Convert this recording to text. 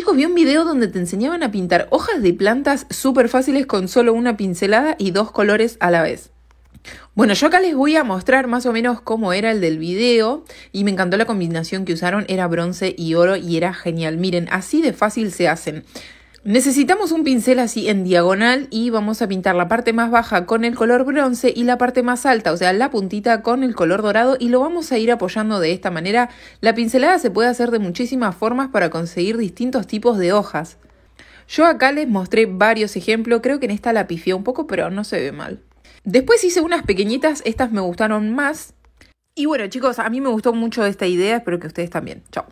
Chicos, vi un video donde te enseñaban a pintar hojas de plantas súper fáciles con solo una pincelada y dos colores a la vez. Bueno, yo acá les voy a mostrar más o menos cómo era el del video y me encantó la combinación que usaron, era bronce y oro y era genial. Miren, así de fácil se hacen. Necesitamos un pincel así en diagonal y vamos a pintar la parte más baja con el color bronce y la parte más alta, o sea, la puntita con el color dorado y lo vamos a ir apoyando de esta manera. La pincelada se puede hacer de muchísimas formas para conseguir distintos tipos de hojas. Yo acá les mostré varios ejemplos, creo que en esta la pifié un poco, pero no se ve mal. Después hice unas pequeñitas, estas me gustaron más. Y bueno chicos, a mí me gustó mucho esta idea, espero que ustedes también. Chao.